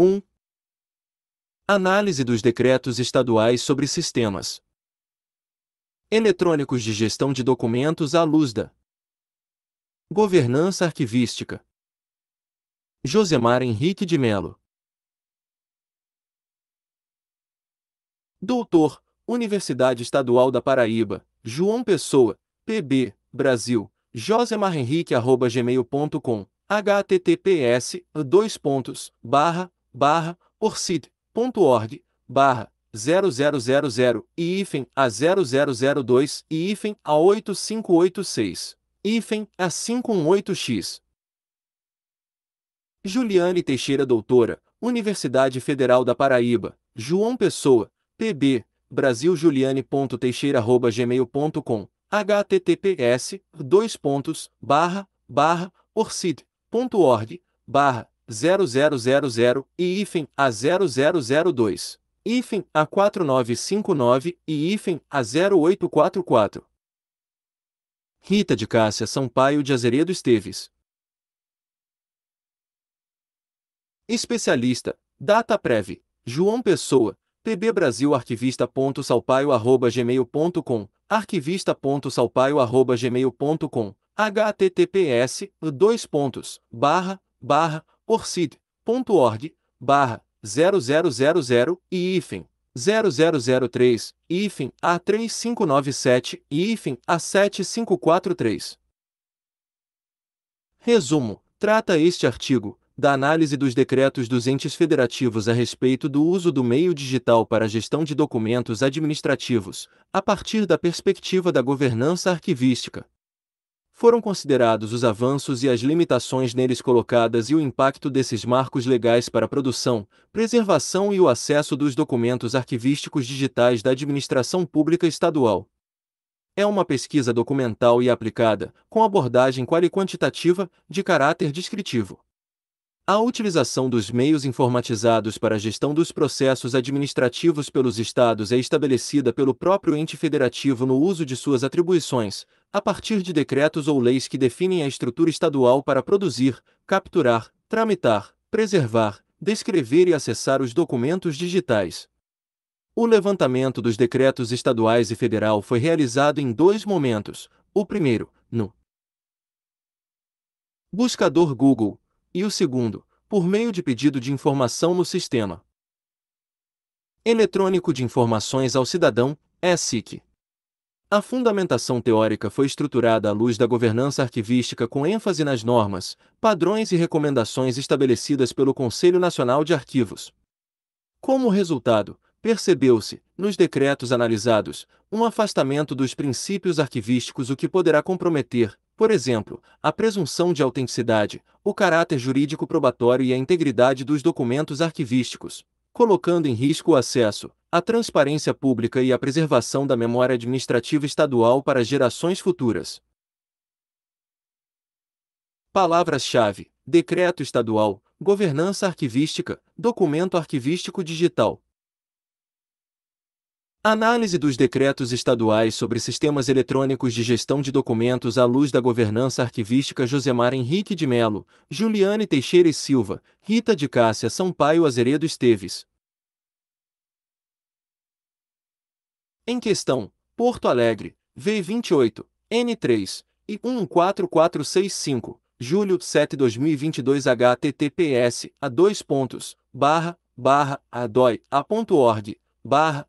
1. Análise dos decretos estaduais sobre sistemas eletrônicos de gestão de documentos à luz da governança arquivística. Josemar Henrique de Melo. Doutor, Universidade Estadual da Paraíba, João Pessoa, PB, Brasil, josemarhenrique@gmail.com, https, dois pontos, barra, barra, orcid.org, barra, 0000 e hífen a 0002 e hífen a 8586, hífen a 518x. Juliane Teixeira Doutora, Universidade Federal da Paraíba, João Pessoa, PB, Brasil juliane.teixeira.gmail.com, https, dois pontos, barra, barra, orcid.org, barra, 0000 e hífen a 0002, hífen a 4959 e hífen a 0844. Rita de Cássia Sampaio de Azeredo Esteves. Especialista, data Prev, João Pessoa, PB Brasil arquivista.salpaio.gmail.com, arquivista.salpaio.gmail.com, https, dois pontos, barra, barra, orcid.org, barra 0000 e hífen 0003 e hífen A3597 e hífen A7543. Resumo: trata este artigo da análise dos decretos dos entes federativos a respeito do uso do meio digital para a gestão de documentos administrativos, a partir da perspectiva da governança arquivística foram considerados os avanços e as limitações neles colocadas e o impacto desses marcos legais para a produção, preservação e o acesso dos documentos arquivísticos digitais da administração pública estadual. É uma pesquisa documental e aplicada, com abordagem e quantitativa, de caráter descritivo. A utilização dos meios informatizados para a gestão dos processos administrativos pelos Estados é estabelecida pelo próprio ente federativo no uso de suas atribuições, a partir de decretos ou leis que definem a estrutura estadual para produzir, capturar, tramitar, preservar, descrever e acessar os documentos digitais. O levantamento dos decretos estaduais e federal foi realizado em dois momentos: o primeiro, no buscador Google e o segundo, por meio de pedido de informação no sistema eletrônico de informações ao cidadão. A fundamentação teórica foi estruturada à luz da governança arquivística com ênfase nas normas, padrões e recomendações estabelecidas pelo Conselho Nacional de Arquivos. Como resultado, percebeu-se, nos decretos analisados, um afastamento dos princípios arquivísticos, o que poderá comprometer, por exemplo, a presunção de autenticidade, o caráter jurídico probatório e a integridade dos documentos arquivísticos, colocando em risco o acesso, a transparência pública e a preservação da memória administrativa estadual para gerações futuras. Palavras-chave: Decreto Estadual, Governança Arquivística, Documento Arquivístico Digital, Análise dos decretos estaduais sobre sistemas eletrônicos de gestão de documentos à luz da governança arquivística Josemar Henrique de Melo, Juliane Teixeira e Silva, Rita de Cássia Sampaio Azeredo Esteves. Em questão, Porto Alegre, V28, N3 e 14465, julho 7 2022 https a dois pontos, barra, barra, adoi, barra,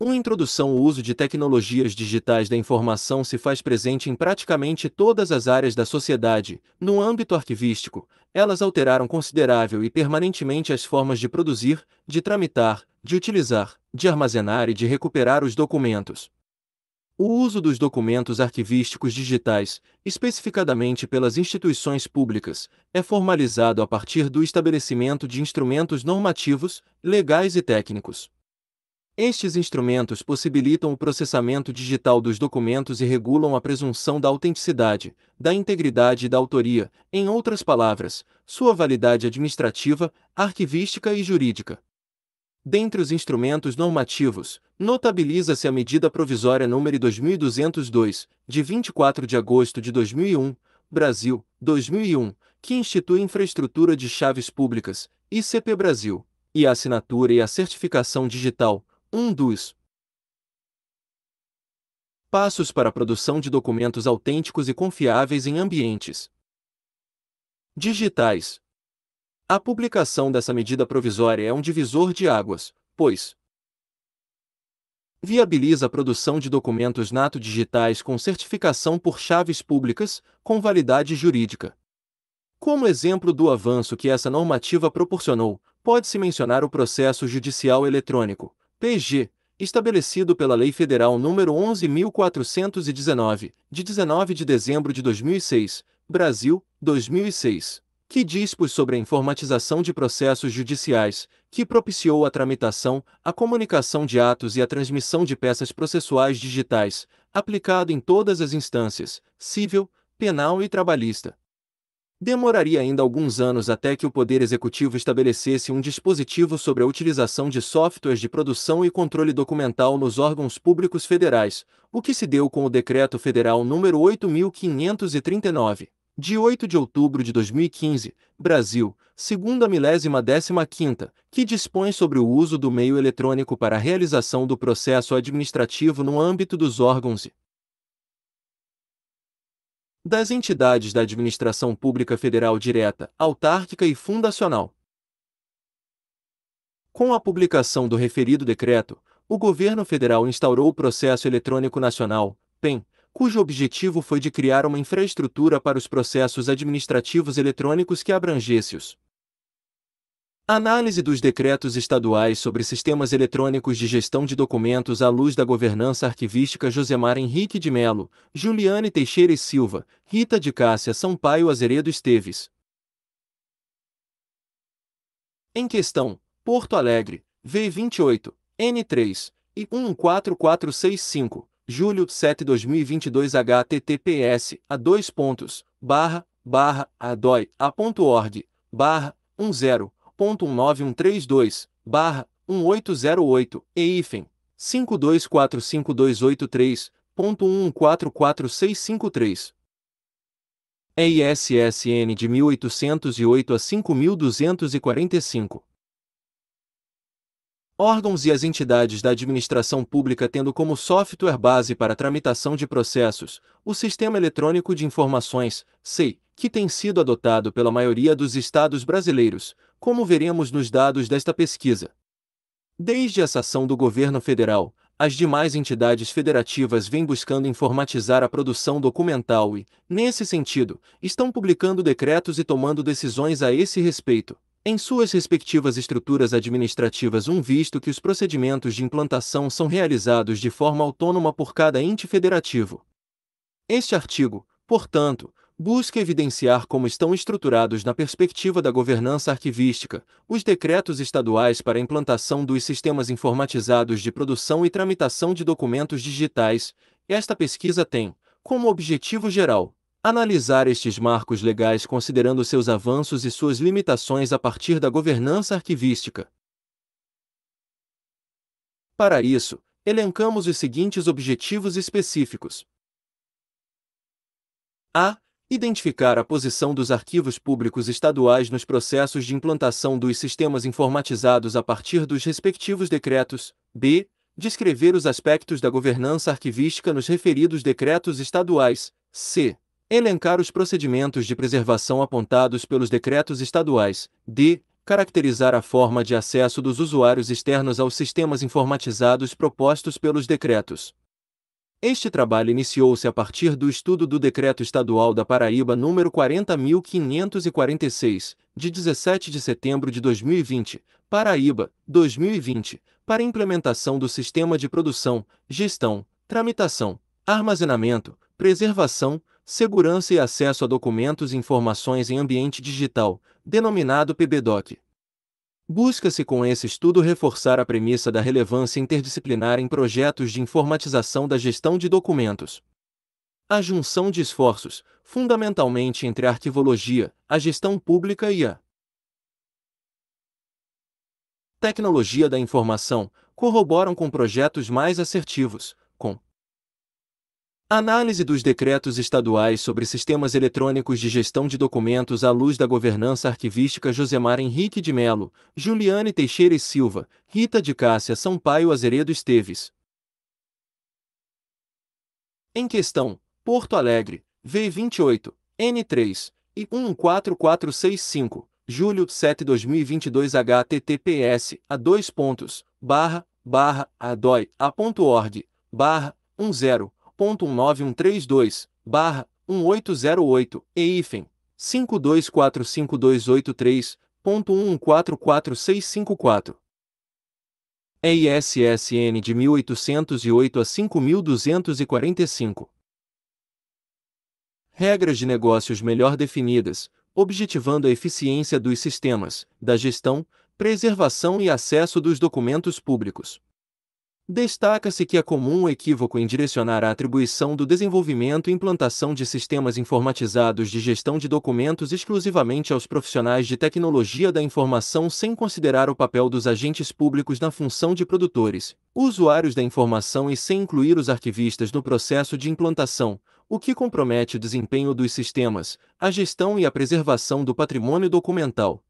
Uma introdução O uso de tecnologias digitais da informação se faz presente em praticamente todas as áreas da sociedade. No âmbito arquivístico, elas alteraram considerável e permanentemente as formas de produzir, de tramitar, de utilizar, de armazenar e de recuperar os documentos. O uso dos documentos arquivísticos digitais, especificadamente pelas instituições públicas, é formalizado a partir do estabelecimento de instrumentos normativos, legais e técnicos. Estes instrumentos possibilitam o processamento digital dos documentos e regulam a presunção da autenticidade, da integridade e da autoria, em outras palavras, sua validade administrativa, arquivística e jurídica. Dentre os instrumentos normativos, notabiliza-se a medida provisória número 2202, de 24 de agosto de 2001, Brasil, 2001, que institui infraestrutura de chaves públicas, ICP Brasil, e a assinatura e a certificação digital, um dos passos para a produção de documentos autênticos e confiáveis em ambientes digitais. A publicação dessa medida provisória é um divisor de águas, pois viabiliza a produção de documentos nato digitais com certificação por chaves públicas, com validade jurídica. Como exemplo do avanço que essa normativa proporcionou, pode-se mencionar o processo judicial eletrônico, PG, estabelecido pela Lei Federal nº 11.419, de 19 de dezembro de 2006, Brasil, 2006, que dispôs sobre a informatização de processos judiciais, que propiciou a tramitação, a comunicação de atos e a transmissão de peças processuais digitais, aplicado em todas as instâncias, civil, penal e trabalhista demoraria ainda alguns anos até que o Poder Executivo estabelecesse um dispositivo sobre a utilização de softwares de produção e controle documental nos órgãos públicos federais, o que se deu com o Decreto Federal Número 8.539, de 8 de outubro de 2015, Brasil, segundo a milésima décima quinta, que dispõe sobre o uso do meio eletrônico para a realização do processo administrativo no âmbito dos órgãos e das entidades da administração pública federal direta, autárquica e fundacional. Com a publicação do referido decreto, o governo federal instaurou o Processo Eletrônico Nacional, PEN, cujo objetivo foi de criar uma infraestrutura para os processos administrativos eletrônicos que abrangesse os Análise dos decretos estaduais sobre sistemas eletrônicos de gestão de documentos à luz da governança arquivística Josemar Henrique de Melo, Juliane Teixeira e Silva, Rita de Cássia Sampaio Azeredo Esteves. Em questão, Porto Alegre, V28, N3 e 14465, julho 7 2022 https a dois pontos, barra, barra, adoi, a.org, barra, 10 1.9132/barra 1808 e hífen 52452283.144653. EISSN de 1808 a 5245. Órgãos e as entidades da administração pública tendo como software base para tramitação de processos o Sistema Eletrônico de Informações, SEI, que tem sido adotado pela maioria dos estados brasileiros, como veremos nos dados desta pesquisa. Desde essa ação do governo federal, as demais entidades federativas vêm buscando informatizar a produção documental e, nesse sentido, estão publicando decretos e tomando decisões a esse respeito. Em suas respectivas estruturas administrativas, um visto que os procedimentos de implantação são realizados de forma autônoma por cada ente federativo. Este artigo, portanto, busca evidenciar como estão estruturados na perspectiva da governança arquivística os decretos estaduais para a implantação dos sistemas informatizados de produção e tramitação de documentos digitais. Esta pesquisa tem, como objetivo geral, analisar estes marcos legais considerando seus avanços e suas limitações a partir da governança arquivística. Para isso, elencamos os seguintes objetivos específicos: a Identificar a posição dos arquivos públicos estaduais nos processos de implantação dos sistemas informatizados a partir dos respectivos decretos. B. Descrever os aspectos da governança arquivística nos referidos decretos estaduais. C. Elencar os procedimentos de preservação apontados pelos decretos estaduais. D. Caracterizar a forma de acesso dos usuários externos aos sistemas informatizados propostos pelos decretos. Este trabalho iniciou-se a partir do estudo do Decreto Estadual da Paraíba número 40.546, de 17 de setembro de 2020, Paraíba, 2020, para implementação do sistema de produção, gestão, tramitação, armazenamento, preservação, segurança e acesso a documentos e informações em ambiente digital, denominado PBDOC. Busca-se com esse estudo reforçar a premissa da relevância interdisciplinar em projetos de informatização da gestão de documentos. A junção de esforços, fundamentalmente entre a arquivologia, a gestão pública e a tecnologia da informação, corroboram com projetos mais assertivos, Análise dos decretos estaduais sobre sistemas eletrônicos de gestão de documentos à luz da governança arquivística Josemar Henrique de Melo, Juliane Teixeira e Silva, Rita de Cássia Sampaio Azeredo Esteves. Em questão, Porto Alegre, V28, N3 e 14465, julho 7 2022 https a dois pontos, barra, barra, adoi, a.org, barra, 10 19132 1808 e hífen EISSN de 1808 a 5245. Regras de negócios melhor definidas, objetivando a eficiência dos sistemas, da gestão, preservação e acesso dos documentos públicos. Destaca-se que é comum um equívoco em direcionar a atribuição do desenvolvimento e implantação de sistemas informatizados de gestão de documentos exclusivamente aos profissionais de tecnologia da informação sem considerar o papel dos agentes públicos na função de produtores, usuários da informação e sem incluir os arquivistas no processo de implantação, o que compromete o desempenho dos sistemas, a gestão e a preservação do patrimônio documental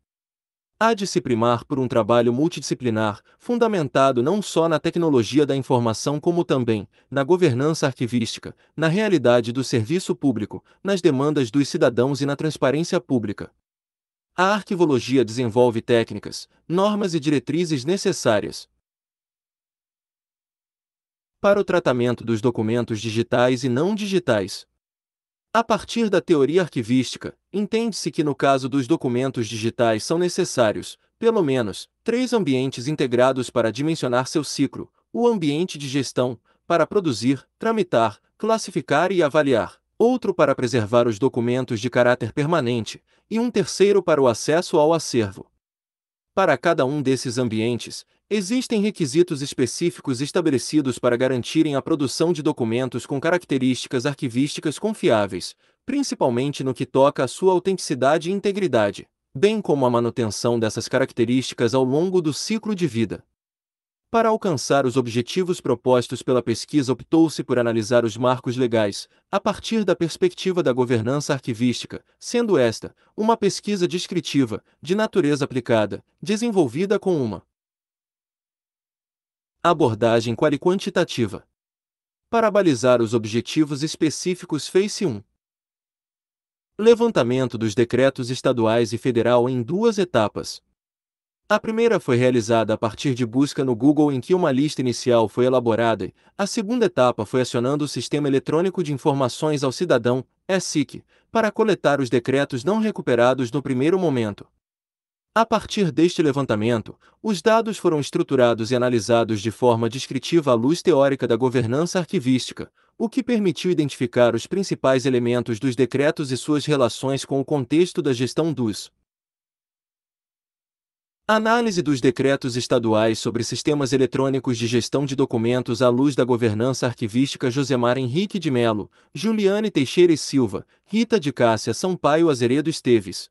há de se primar por um trabalho multidisciplinar, fundamentado não só na tecnologia da informação como também na governança arquivística, na realidade do serviço público, nas demandas dos cidadãos e na transparência pública. A arquivologia desenvolve técnicas, normas e diretrizes necessárias para o tratamento dos documentos digitais e não digitais. A partir da teoria arquivística, entende-se que no caso dos documentos digitais são necessários, pelo menos, três ambientes integrados para dimensionar seu ciclo: o ambiente de gestão, para produzir, tramitar, classificar e avaliar, outro para preservar os documentos de caráter permanente, e um terceiro para o acesso ao acervo. Para cada um desses ambientes, Existem requisitos específicos estabelecidos para garantirem a produção de documentos com características arquivísticas confiáveis, principalmente no que toca à sua autenticidade e integridade, bem como a manutenção dessas características ao longo do ciclo de vida. Para alcançar os objetivos propostos pela pesquisa, optou-se por analisar os marcos legais, a partir da perspectiva da governança arquivística, sendo esta uma pesquisa descritiva, de natureza aplicada, desenvolvida com uma Abordagem qualitativo-quantitativa. Para balizar os objetivos específicos fez-se um levantamento dos decretos estaduais e federal em duas etapas. A primeira foi realizada a partir de busca no Google em que uma lista inicial foi elaborada, e a segunda etapa foi acionando o Sistema Eletrônico de Informações ao Cidadão, SIC, para coletar os decretos não recuperados no primeiro momento. A partir deste levantamento, os dados foram estruturados e analisados de forma descritiva à luz teórica da governança arquivística, o que permitiu identificar os principais elementos dos decretos e suas relações com o contexto da gestão dos. Análise dos decretos estaduais sobre sistemas eletrônicos de gestão de documentos à luz da governança arquivística Josemar Henrique de Melo, Juliane Teixeira e Silva, Rita de Cássia Sampaio Azeredo Esteves.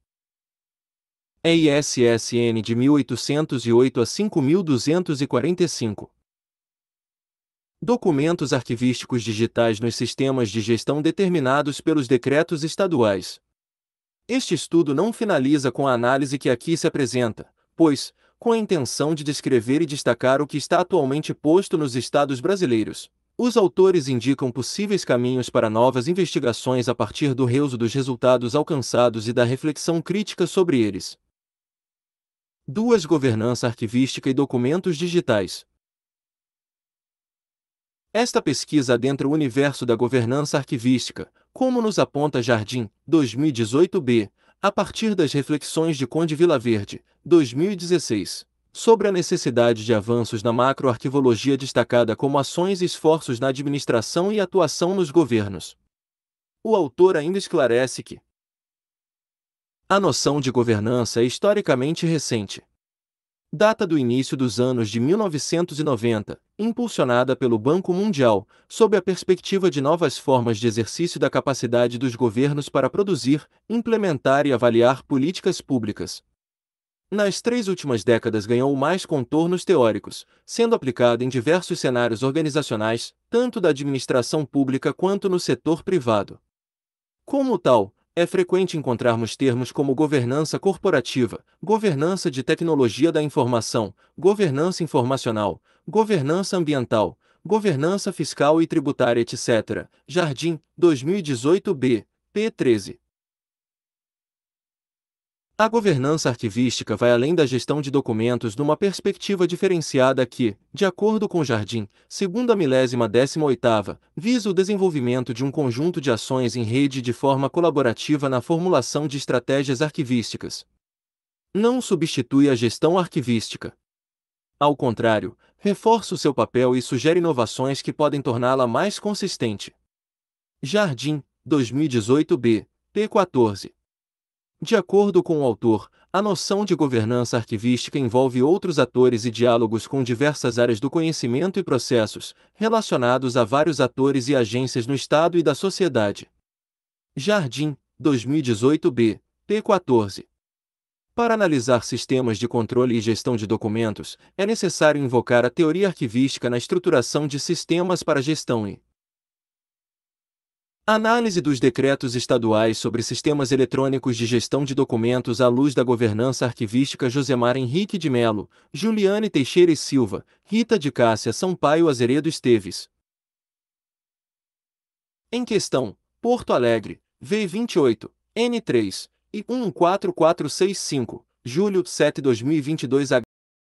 EISSN de 1808 a 5245. Documentos arquivísticos digitais nos sistemas de gestão determinados pelos decretos estaduais. Este estudo não finaliza com a análise que aqui se apresenta, pois, com a intenção de descrever e destacar o que está atualmente posto nos estados brasileiros, os autores indicam possíveis caminhos para novas investigações a partir do reuso dos resultados alcançados e da reflexão crítica sobre eles. 2. Governança arquivística e documentos digitais. Esta pesquisa adentra o universo da governança arquivística, como nos aponta Jardim, 2018b, a partir das reflexões de Conde Vila Verde, 2016, sobre a necessidade de avanços na macroarquivologia destacada como ações e esforços na administração e atuação nos governos. O autor ainda esclarece que, a noção de governança é historicamente recente. Data do início dos anos de 1990, impulsionada pelo Banco Mundial, sob a perspectiva de novas formas de exercício da capacidade dos governos para produzir, implementar e avaliar políticas públicas. Nas três últimas décadas ganhou mais contornos teóricos, sendo aplicada em diversos cenários organizacionais, tanto da administração pública quanto no setor privado. Como tal, é frequente encontrarmos termos como governança corporativa, governança de tecnologia da informação, governança informacional, governança ambiental, governança fiscal e tributária, etc. Jardim, 2018b, p13. A governança arquivística vai além da gestão de documentos numa perspectiva diferenciada que, de acordo com Jardim, segundo a milésima décima oitava, visa o desenvolvimento de um conjunto de ações em rede de forma colaborativa na formulação de estratégias arquivísticas. Não substitui a gestão arquivística. Ao contrário, reforça o seu papel e sugere inovações que podem torná-la mais consistente. Jardim, 2018b, p14. De acordo com o autor, a noção de governança arquivística envolve outros atores e diálogos com diversas áreas do conhecimento e processos, relacionados a vários atores e agências no Estado e da sociedade. Jardim, 2018b, p14. Para analisar sistemas de controle e gestão de documentos, é necessário invocar a teoria arquivística na estruturação de sistemas para gestão e Análise dos decretos estaduais sobre sistemas eletrônicos de gestão de documentos à luz da governança arquivística Josemar Henrique de Melo, Juliane Teixeira e Silva, Rita de Cássia Sampaio Azeredo Esteves. Em questão, Porto Alegre, V28, N3 e 14465, julho 7 2022 H.